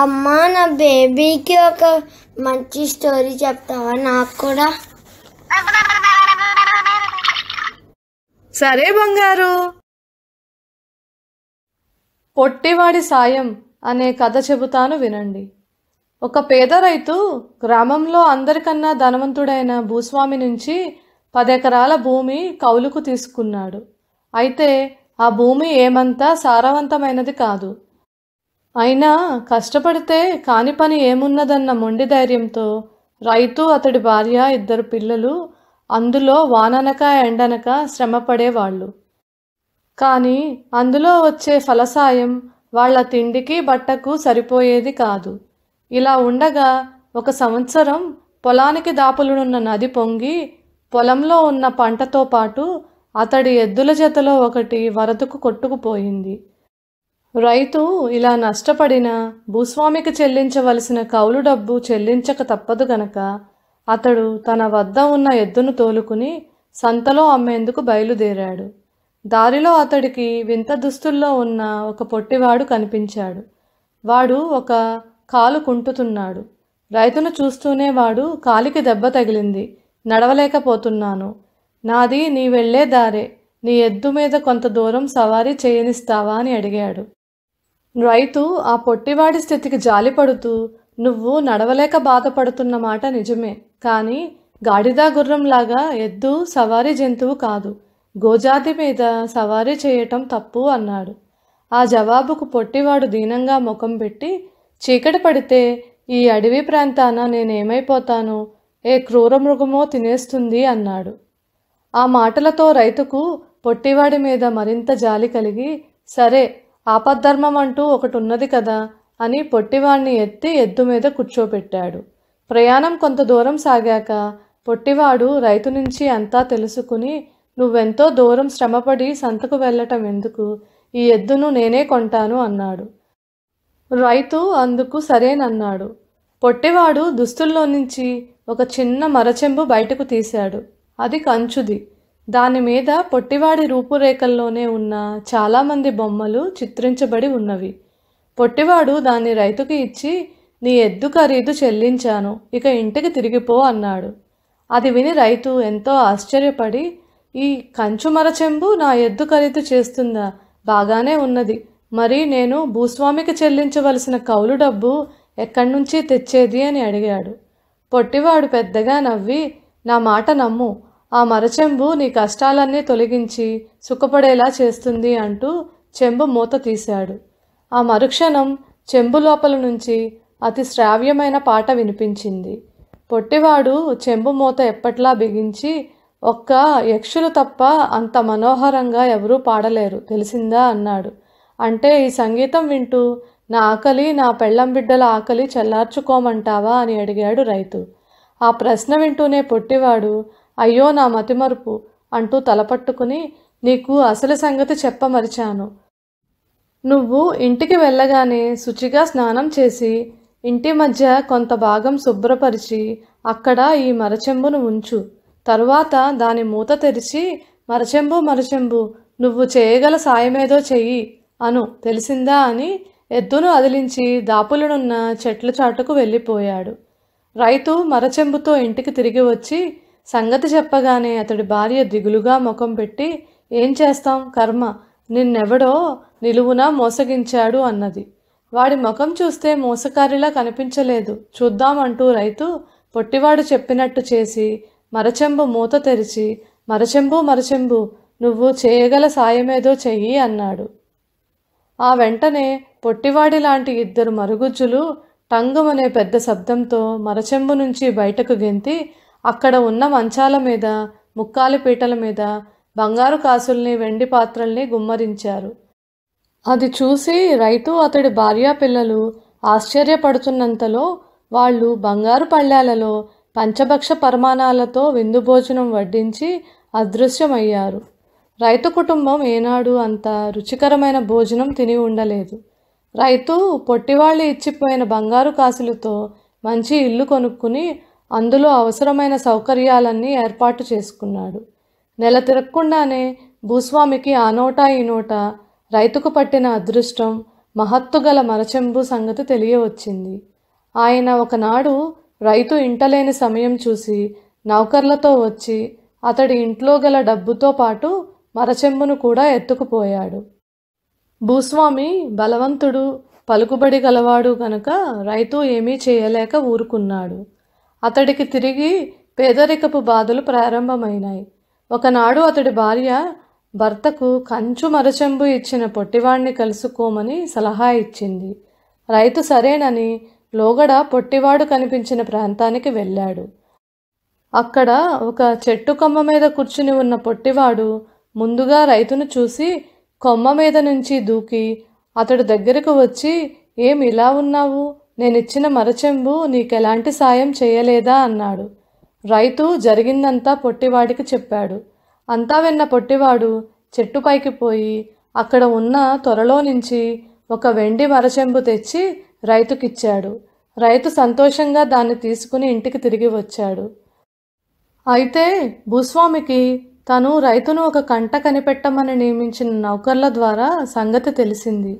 అమ్మ నా బేబీకి ఒక మంచి స్టోరీ చెప్తావా నాకు కూడా సరే బంగారు పొట్టివాడి సాయం అనే కథ చెబుతాను వినండి ఒక పేద రైతు గ్రామంలో అందరికన్నా ధనవంతుడైన భూస్వామి నుంచి పదెకరాల భూమి కౌలుకు తీసుకున్నాడు అయితే ఆ భూమి ఏమంతా సారవంతమైనది కాదు అయినా కష్టపడితే కాని పని ఏమున్నదన్న మొండి ధైర్యంతో రైతు అతడి భార్య ఇద్దరు పిల్లలు అందులో వాననక ఎండనక శ్రమపడేవాళ్ళు కానీ అందులో వచ్చే ఫలసాయం వాళ్ల తిండికి బట్టకు సరిపోయేది కాదు ఇలా ఉండగా ఒక సంవత్సరం పొలానికి దాపులునున్న నది పొంగి పొలంలో ఉన్న పంటతో పాటు అతడి ఎద్దుల జతలో ఒకటి వరదకు కొట్టుకుపోయింది రైతు ఇలా నష్టపడిన భూస్వామికి చెల్లించవలసిన కౌలు డబ్బు చెల్లించక తప్పదు గనక అతడు తన వద్ద ఉన్న ఎద్దును తోలుకుని సంతలో అమ్మేందుకు బయలుదేరాడు దారిలో అతడికి వింత దుస్తుల్లో ఉన్న ఒక పొట్టివాడు కనిపించాడు వాడు ఒక కాలు కుంటుతున్నాడు రైతును చూస్తూనే వాడు కాలికి దెబ్బ తగిలింది నడవలేకపోతున్నాను నాది నీ వెళ్లే దారే నీ ఎద్దు మీద కొంత దూరం సవారీ చేయనిస్తావా అని అడిగాడు రైతు ఆ పొట్టివాడి స్థితికి జాలిపడుతూ నువ్వు నడవలేక బాధపడుతున్న మాట నిజమే కానీ గాడిదా గుర్రంలాగా ఎద్దు సవారీ జంతువు కాదు గోజాతి మీద సవారీ చేయటం తప్పు అన్నాడు ఆ జవాబుకు పొట్టివాడు దీనంగా ముఖం పెట్టి చీకటి పడితే ఈ అడవి ప్రాంతాన నేనేమైపోతాను ఏ క్రూర మృగమో తినేస్తుంది అన్నాడు ఆ మాటలతో రైతుకు పొట్టివాడి మీద మరింత జాలి కలిగి సరే ఆపద్ధర్మం అంటూ ఒకటి ఉన్నది కదా అని పొట్టివాణ్ణి ఎత్తి ఎద్దు మీద కూర్చోబెట్టాడు ప్రయాణం కొంత దూరం సాగాక పొట్టివాడు రైతు నుంచి అంతా తెలుసుకుని నువ్వెంతో దూరం శ్రమపడి సంతకు వెళ్ళటం ఎందుకు ఈ ఎద్దును నేనే కొంటాను అన్నాడు రైతు అందుకు సరేనన్నాడు పొట్టివాడు దుస్తుల్లో నుంచి ఒక చిన్న మరచెంబు బయటకు తీశాడు అది కంచుది దాని మీద పొట్టివాడి రూపురేఖల్లోనే ఉన్న చాలామంది బొమ్మలు చిత్రించబడి ఉన్నవి పొట్టివాడు దాన్ని రైతుకి ఇచ్చి నీ ఎద్దు ఖరీదు చెల్లించాను ఇక ఇంటికి తిరిగిపో అన్నాడు అది విని రైతు ఎంతో ఆశ్చర్యపడి ఈ కంచు మరచెంబు నా ఎద్దు ఖరీదు చేస్తుందా బాగానే ఉన్నది మరి నేను భూస్వామికి చెల్లించవలసిన కౌలు డబ్బు ఎక్కడి నుంచి తెచ్చేది అని అడిగాడు పొట్టివాడు పెద్దగా నవ్వి నా మాట నమ్ము ఆ మరచెంబు నీ కష్టాలన్నీ తొలగించి సుఖపడేలా చేస్తుంది అంటూ చెంబు మూత తీశాడు ఆ మరుక్షణం చెంబు లోపల నుంచి అతి శ్రావ్యమైన పాట వినిపించింది పొట్టివాడు చెంబు మూత ఎప్పట్లా బిగించి ఒక్క యక్షులు తప్ప అంత మనోహరంగా ఎవరూ పాడలేరు తెలిసిందా అన్నాడు అంటే ఈ సంగీతం వింటూ నా ఆకలి నా పెళ్ళం బిడ్డల ఆకలి చల్లార్చుకోమంటావా అని అడిగాడు రైతు ఆ ప్రశ్న వింటూనే పొట్టివాడు అయ్యో నా మతిమరుపు అంటూ తలపట్టుకుని నీకు అసలు సంగతి చెప్పమరిచాను నువ్వు ఇంటికి వెళ్ళగానే శుచిగా స్నానం చేసి ఇంటి మధ్య కొంత భాగం శుభ్రపరిచి అక్కడ ఈ మరచెంబును ఉంచు తరువాత దాని మూత తెరిచి మరచెంబు మరచెంబు నువ్వు చేయగల సాయమేదో చెయ్యి అను తెలిసిందా అని ఎద్దును అదిలించి దాపులనున్న చెట్ల చాటుకు వెళ్ళిపోయాడు రైతు మరచెంబుతో ఇంటికి తిరిగి వచ్చి సంగతి చెప్పగానే అతడి భార్య దిగులుగా ముఖం పెట్టి ఏం చేస్తాం కర్మ నిన్నెవడో నిలువునా మోసగించాడు అన్నది వాడి ముఖం చూస్తే మోసకారిలా కనిపించలేదు చూద్దామంటూ రైతు పొట్టివాడు చెప్పినట్టు చేసి మరచెంబు మూత తెరిచి మరచెంబు మరచెంబు నువ్వు చేయగల సాయమేదో చెయ్యి అన్నాడు ఆ వెంటనే పొట్టివాడి లాంటి ఇద్దరు మరుగుజ్జులు టంగుమనే పెద్ద శబ్దంతో మరచెంబు నుంచి బయటకు గెంతి అక్కడ ఉన్న మంచాల మీద ముక్కాలి పీటల మీద బంగారు కాసుల్ని వెండి పాత్రల్ని గుమ్మరించారు అది చూసి రైతు అతడి భార్యా పిల్లలు ఆశ్చర్యపడుతున్నంతలో వాళ్ళు బంగారు పళ్ళాలలో పంచభక్ష పరమాణాలతో విందు భోజనం వడ్డించి అదృశ్యమయ్యారు రైతు కుటుంబం ఏనాడు అంత రుచికరమైన భోజనం తిని ఉండలేదు రైతు పొట్టివాళ్ళు ఇచ్చిపోయిన బంగారు కాసులతో మంచి ఇల్లు కొనుక్కుని అందులో అవసరమైన సౌకర్యాలన్నీ ఏర్పాటు చేసుకున్నాడు నెల తిరగకుండానే భూస్వామికి ఆ నోటా ఈ నోటా రైతుకు పట్టిన అదృష్టం మహత్తుగల మరచెంబు సంగతి తెలియవచ్చింది ఆయన ఒకనాడు రైతు ఇంటలేని సమయం చూసి నౌకర్లతో వచ్చి అతడి ఇంట్లో గల డబ్బుతో పాటు మరచెంబును కూడా ఎత్తుకుపోయాడు భూస్వామి బలవంతుడు పలుకుబడి గలవాడు గనక రైతు ఏమీ చేయలేక ఊరుకున్నాడు అతడికి తిరిగి పేదరికపు బాధలు ప్రారంభమైనాయి ఒకనాడు అతడి భార్య భర్తకు కంచు మరచెంబు ఇచ్చిన పొట్టివాణ్ణి కలుసుకోమని సలహా ఇచ్చింది రైతు సరేనని లోగడ పొట్టివాడు కనిపించిన ప్రాంతానికి వెళ్ళాడు అక్కడ ఒక చెట్టు కొమ్మ మీద కూర్చుని ఉన్న పొట్టివాడు ముందుగా రైతును చూసి కొమ్మ మీద నుంచి దూకి అతడు దగ్గరకు వచ్చి ఏమి ఇలా ఉన్నావు నేనిచ్చిన మరచెంబు నీకెలాంటి సాయం చేయలేదా అన్నాడు రైతు జరిగిందంతా పొట్టివాడికి చెప్పాడు అంతా విన్న పొట్టివాడు చెట్టుపైకి పోయి అక్కడ ఉన్న త్వరలో నుంచి ఒక వెండి మరచెంబు తెచ్చి రైతుకిచ్చాడు రైతు సంతోషంగా దాన్ని తీసుకుని ఇంటికి తిరిగి వచ్చాడు అయితే భూస్వామికి తను రైతును ఒక కంట కనిపెట్టమని నియమించిన నౌకర్ల ద్వారా సంగతి తెలిసింది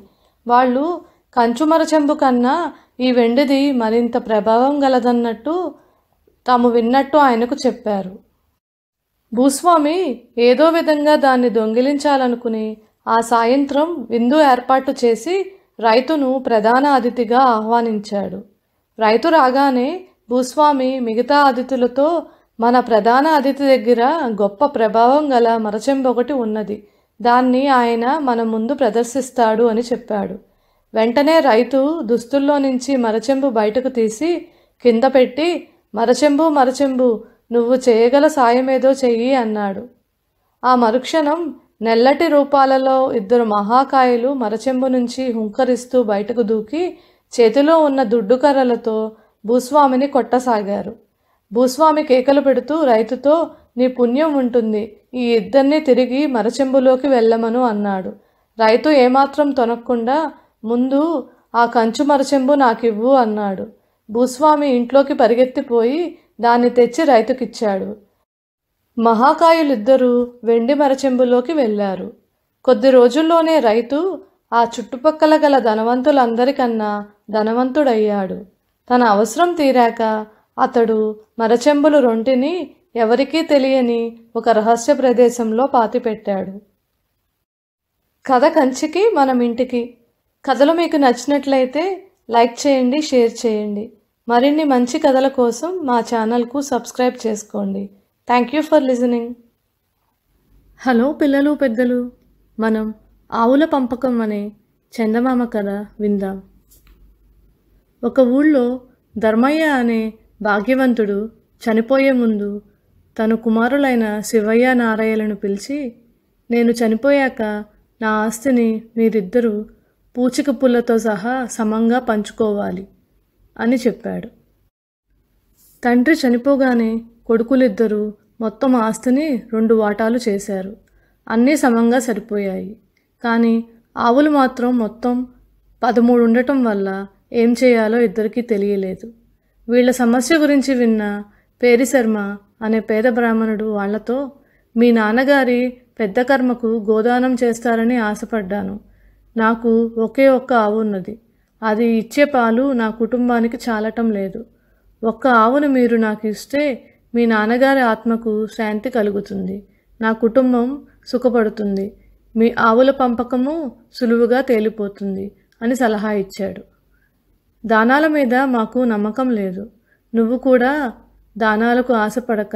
వాళ్ళు కంచు మరచెంబు కన్నా ఈ వెండిది మరింత ప్రభావం గలదన్నట్టు తాము విన్నట్టు ఆయనకు చెప్పారు భూస్వామి ఏదో విధంగా దాన్ని దొంగిలించాలనుకుని ఆ సాయంత్రం విందు ఏర్పాటు చేసి రైతును ప్రధాన అతిథిగా ఆహ్వానించాడు రైతు రాగానే భూస్వామి మిగతా అతిథులతో మన ప్రధాన అతిథి దగ్గర గొప్ప ప్రభావం గల మరచెంబొకటి ఉన్నది దాన్ని ఆయన మన ముందు ప్రదర్శిస్తాడు అని చెప్పాడు వెంటనే రైతు దుస్తుల్లో నుంచి మరచెంబు బయటకు తీసి కింద పెట్టి మరచెంబు మరచెంబు నువ్వు చేయగల సాయమేదో చెయ్యి అన్నాడు ఆ మరుక్షణం నెల్లటి రూపాలలో ఇద్దరు మహాకాయలు మరచెంబు నుంచి హుంకరిస్తూ బయటకు దూకి చేతిలో ఉన్న దుడ్డుకర్రలతో భూస్వామిని కొట్టసాగారు భూస్వామి కేకలు పెడుతూ రైతుతో నీ పుణ్యం ఉంటుంది ఈ ఇద్దరిని తిరిగి మరచెంబులోకి వెళ్ళమను అన్నాడు రైతు ఏమాత్రం తొనక్కుండా ముందు ఆ కంచు మరచెంబు నాకివ్వు అన్నాడు భూస్వామి ఇంట్లోకి పరిగెత్తిపోయి దాన్ని తెచ్చి రైతుకిచ్చాడు మహాకాయులిద్దరూ వెండి మరచెంబులోకి వెళ్ళారు కొద్ది రోజుల్లోనే రైతు ఆ చుట్టుపక్కల గల ధనవంతులందరికన్నా ధనవంతుడయ్యాడు తన అవసరం తీరాక అతడు మరచెంబులు రొంటిని ఎవరికీ తెలియని ఒక రహస్య ప్రదేశంలో పాతిపెట్టాడు కథ కంచికి మనం ఇంటికి కథలు మీకు నచ్చినట్లయితే లైక్ చేయండి షేర్ చేయండి మరిన్ని మంచి కథల కోసం మా ఛానల్కు సబ్స్క్రైబ్ చేసుకోండి thank you for listening hello పిల్లలు పెద్దలు మనం ఆవుల పంపకం అనే చందమామ కథ విందాం ఒక ఊళ్ళో ధర్మయ్య అనే భాగ్యవంతుడు చనిపోయే ముందు తన కుమారులైన శివయ్య నారాయణను పిలిచి నేను చనిపోయాక నా ఆస్తిని మీరిద్దరూ పూచిక పుల్లతో సహా సమంగా పంచుకోవాలి అని చెప్పాడు తండ్రి చనిపోగానే కొడుకులిద్దరూ మొత్తం ఆస్తిని రెండు వాటాలు చేశారు అన్నీ సమంగా సరిపోయాయి కానీ ఆవులు మాత్రం మొత్తం పదమూడు ఉండటం వల్ల ఏం చేయాలో ఇద్దరికీ తెలియలేదు వీళ్ళ సమస్య గురించి విన్న పేరిశర్మ అనే పేద బ్రాహ్మణుడు వాళ్లతో మీ నాన్నగారి పెద్ద కర్మకు గోదానం చేస్తారని ఆశపడ్డాను నాకు ఒకే ఒక్క ఆవు ఉన్నది అది ఇచ్చే పాలు నా కుటుంబానికి చాలటం లేదు ఒక్క ఆవును మీరు నాకు ఇస్తే మీ నాన్నగారి ఆత్మకు శాంతి కలుగుతుంది నా కుటుంబం సుఖపడుతుంది మీ ఆవుల పంపకము సులువుగా తేలిపోతుంది అని సలహా ఇచ్చాడు దానాల మీద మాకు నమ్మకం లేదు నువ్వు కూడా దానాలకు ఆశపడక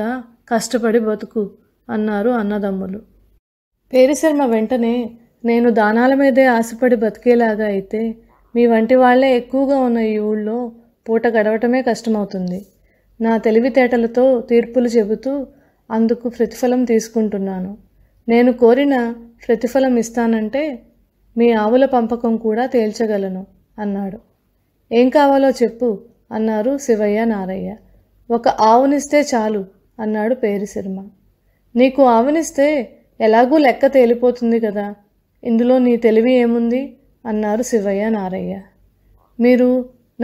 కష్టపడి బతుకు అన్నారు అన్నదమ్ములు పేరిశర్మ వెంటనే నేను దానాల మీదే ఆశపడి బతికేలాగా అయితే మీ వంటి వాళ్లే ఎక్కువగా ఉన్న ఈ ఊళ్ళో పూట గడవటమే కష్టమవుతుంది నా తెలివితేటలతో తీర్పులు చెబుతూ అందుకు ప్రతిఫలం తీసుకుంటున్నాను నేను కోరిన ప్రతిఫలం ఇస్తానంటే మీ ఆవుల పంపకం కూడా తేల్చగలను అన్నాడు ఏం కావాలో చెప్పు అన్నారు శివయ్య నారయ్య ఒక ఆవునిస్తే చాలు అన్నాడు పేరు శర్మ నీకు ఆవునిస్తే ఎలాగూ లెక్క తేలిపోతుంది కదా ఇందులో నీ తెలివి ఏముంది అన్నారు శివయ్య నారయ్య మీరు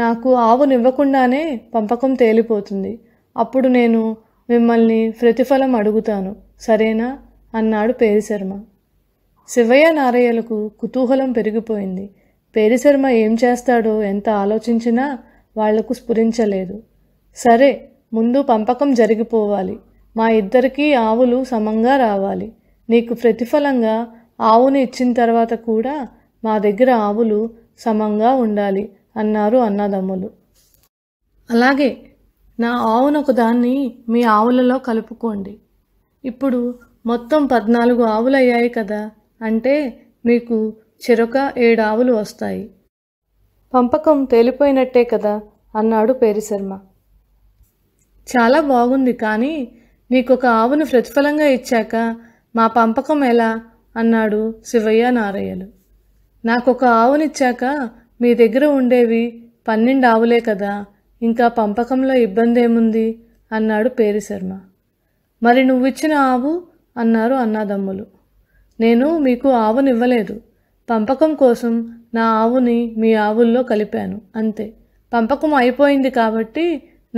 నాకు ఆవునివ్వకుండానే పంపకం తేలిపోతుంది అప్పుడు నేను మిమ్మల్ని ప్రతిఫలం అడుగుతాను సరేనా అన్నాడు పేరిశర్మ శివయ్య నారయ్యలకు కుతూహలం పెరిగిపోయింది పేరిశర్మ ఏం చేస్తాడో ఎంత ఆలోచించినా వాళ్లకు స్ఫురించలేదు సరే ముందు పంపకం జరిగిపోవాలి మా ఇద్దరికీ ఆవులు సమంగా రావాలి నీకు ప్రతిఫలంగా ఆవును ఇచ్చిన తర్వాత కూడా మా దగ్గర ఆవులు సమంగా ఉండాలి అన్నారు అన్నదమ్ములు అలాగే నా ఆవునొకదాన్ని మీ ఆవులలో కలుపుకోండి ఇప్పుడు మొత్తం పద్నాలుగు ఆవులు అయ్యాయి కదా అంటే మీకు చెరొక ఏడు ఆవులు వస్తాయి పంపకం తేలిపోయినట్టే కదా అన్నాడు పేరిశర్మ చాలా బాగుంది కానీ ఒక ఆవును ప్రతిఫలంగా ఇచ్చాక మా పంపకం ఎలా అన్నాడు శివయ్య నారయ్యలు నాకొక ఆవునిచ్చాక మీ దగ్గర ఉండేవి పన్నెండు ఆవులే కదా ఇంకా పంపకంలో ఇబ్బంది ఏముంది అన్నాడు పేరిశర్మ మరి నువ్విచ్చిన ఆవు అన్నారు అన్నాదమ్ములు నేను మీకు ఆవునివ్వలేదు పంపకం కోసం నా ఆవుని మీ ఆవుల్లో కలిపాను అంతే పంపకం అయిపోయింది కాబట్టి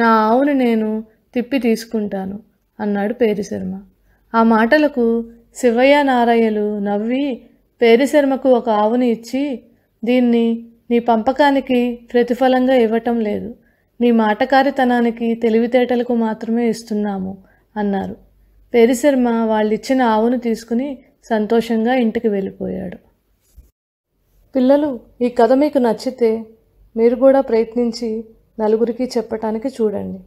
నా ఆవుని నేను తిప్పి తీసుకుంటాను అన్నాడు పేరిశర్మ ఆ మాటలకు శివయ్య నారయ్యలు నవ్వి పేరిశర్మకు ఒక ఆవుని ఇచ్చి దీన్ని నీ పంపకానికి ప్రతిఫలంగా ఇవ్వటం లేదు నీ మాటకారితనానికి తెలివితేటలకు మాత్రమే ఇస్తున్నాము అన్నారు పేరిశర్మ వాళ్ళిచ్చిన ఆవును తీసుకుని సంతోషంగా ఇంటికి వెళ్ళిపోయాడు పిల్లలు ఈ కథ మీకు నచ్చితే మీరు కూడా ప్రయత్నించి నలుగురికి చెప్పటానికి చూడండి